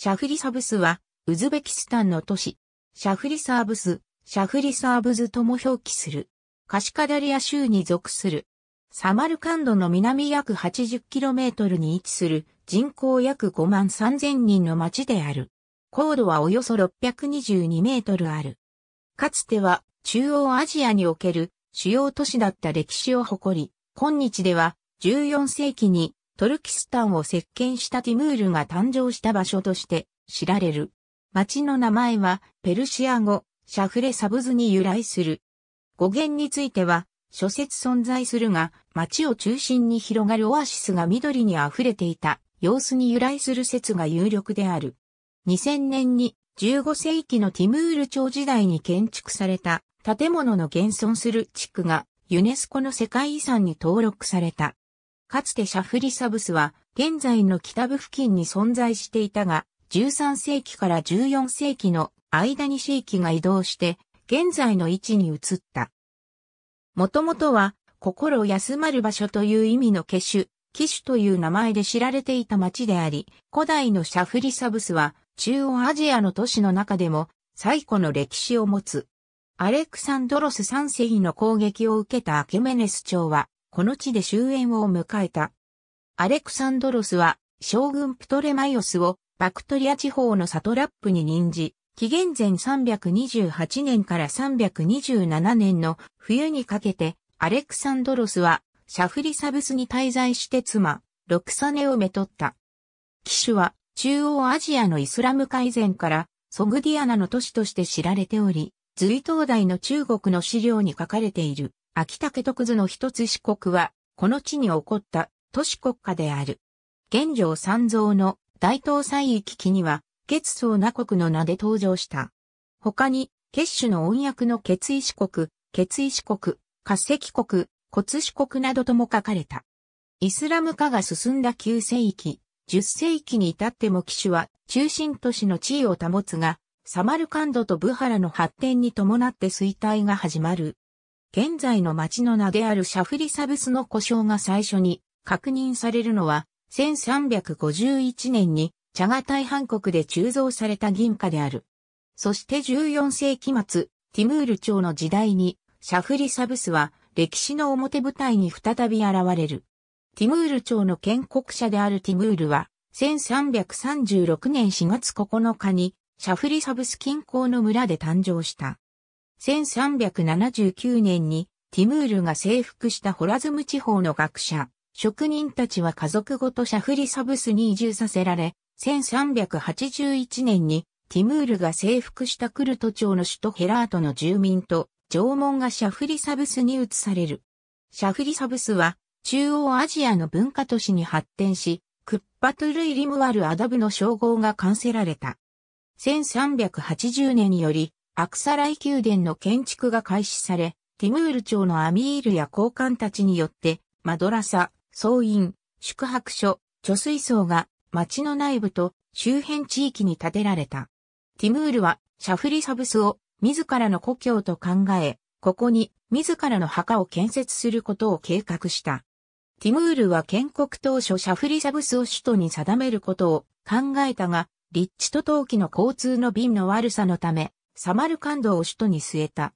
シャフリサブスは、ウズベキスタンの都市、シャフリサーブス、シャフリサーブズとも表記する。カシカダリア州に属する。サマルカンドの南約 80km に位置する人口約5万3000人の町である。高度はおよそ622メートルある。かつては中央アジアにおける主要都市だった歴史を誇り、今日では14世紀にトルキスタンを席巻したティムールが誕生した場所として知られる。町の名前はペルシア語、シャフレサブズに由来する。語源については、諸説存在するが、町を中心に広がるオアシスが緑に溢れていた様子に由来する説が有力である。2000年に15世紀のティムール朝時代に建築された建物の現存する地区がユネスコの世界遺産に登録された。かつてシャフリサブスは、現在の北部付近に存在していたが、13世紀から14世紀の間に地域が移動して、現在の位置に移った。もともとは、心休まる場所という意味のケシュ、キシュという名前で知られていた町であり、古代のシャフリサブスは、中央アジアの都市の中でも、最古の歴史を持つ。アレクサンドロス3世の攻撃を受けたアケメネス朝は、この地で終焉を迎えた。アレクサンドロスは、将軍プトレマイオスを、バクトリア地方のサトラップに任じ、紀元前328年から327年の冬にかけて、アレクサンドロスは、シャフリサブスに滞在して妻、ロクサネをめとった。騎手は、中央アジアのイスラム改善から、ソグディアナの都市として知られており、隋東大の中国の資料に書かれている。秋竹徳図の一つ四国は、この地に起こった都市国家である。現状三蔵の大東西域記には、月層那国の名で登場した。他に、結種の音訳の決意四国、決意四国、化石国、骨四国などとも書かれた。イスラム化が進んだ9世紀、10世紀に至っても騎手は中心都市の地位を保つが、サマルカンドとブハラの発展に伴って衰退が始まる。現在の町の名であるシャフリサブスの故障が最初に確認されるのは、1351年にチャガタイハン国で鋳造された銀貨である。そして14世紀末、ティムール朝の時代に、シャフリサブスは歴史の表舞台に再び現れる。ティムール朝の建国者であるティムールは、1336年4月9日に、シャフリサブス近郊の村で誕生した。1379年にティムールが征服したホラズム地方の学者、職人たちは家族ごとシャフリサブスに移住させられ、1381年にティムールが征服したクルト町の首都ヘラートの住民と縄文がシャフリサブスに移される。シャフリサブスは中央アジアの文化都市に発展し、クッパトゥルイリムワルアダブの称号が完成られた。1380年によりアクサライ宮殿の建築が開始され、ティムール朝のアミールや高官たちによって、マドラサ、総員、宿泊所、貯水槽が町の内部と周辺地域に建てられた。ティムールはシャフリサブスを自らの故郷と考え、ここに自らの墓を建設することを計画した。ティムールは建国当初シャフリサブスを首都に定めることを考えたが、立地と陶器の交通の便の悪さのため、サマルカンドを首都に据えた。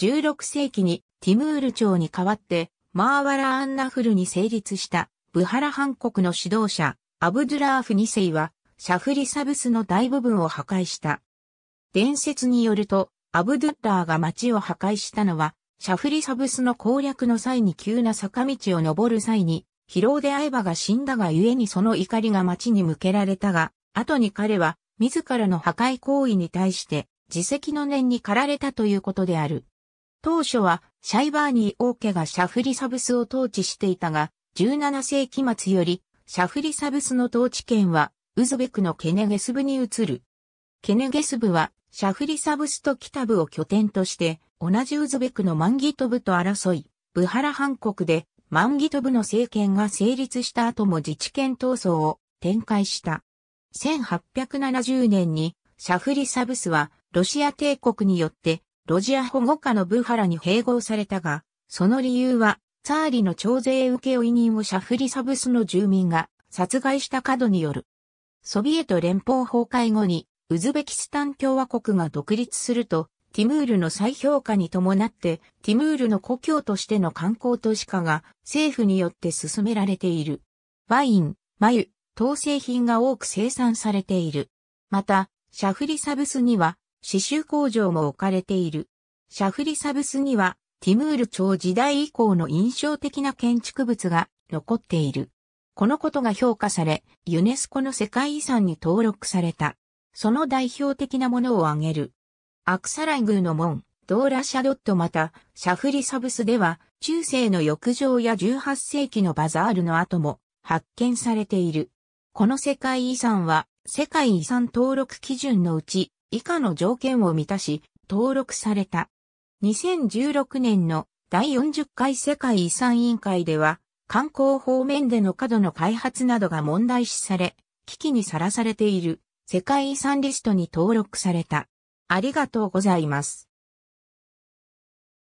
16世紀にティムール朝に代わってマーワラ・アンナフルに成立したブハラ藩国の指導者アブドゥラーフ2世はシャフリサブスの大部分を破壊した。伝説によるとアブドゥッラーが町を破壊したのはシャフリサブスの攻略の際に急な坂道を登る際に疲労で相葉が死んだが故にその怒りが町に向けられたが、後に彼は自らの破壊行為に対して自責の念に駆られたということである。当初はシャイバーニー王家がシャフリサブスを統治していたが、17世紀末よりシャフリサブスの統治権はウズベクのケネゲス部に移る。ケネゲス部はシャフリサブスと北部を拠点として同じウズベクのマンギトブと争い、ブハラハ国でマンギトブの政権が成立した後も自治権闘争を展開した。1870年にシャフリサブスはロシア帝国によってロジア保護下のブハラに併合されたが、その理由は、ツァーリの徴税請負人をシャフリサブスの住民が殺害した過度による。ソビエト連邦崩壊後に、ウズベキスタン共和国が独立すると、ティムールの再評価に伴って、ティムールの故郷としての観光都市化が政府によって進められている。ワイン、眉、陶製品が多く生産されている。また、シャフリサブスには刺繍工場も置かれている。シャフリサブスには、ティムール朝時代以降の印象的な建築物が残っている。このことが評価され、ユネスコの世界遺産に登録された。その代表的なものを挙げる。アクサライーの門、ドーラシャドットまた、シャフリサブスでは、中世の浴場や18世紀のバザールの後も発見されている。この世界遺産は、世界遺産登録基準のうち、以下の条件を満たし、登録された。2016年の第40回世界遺産委員会では、観光方面での過度の開発などが問題視され、危機にさらされている世界遺産リストに登録された。ありがとうございます。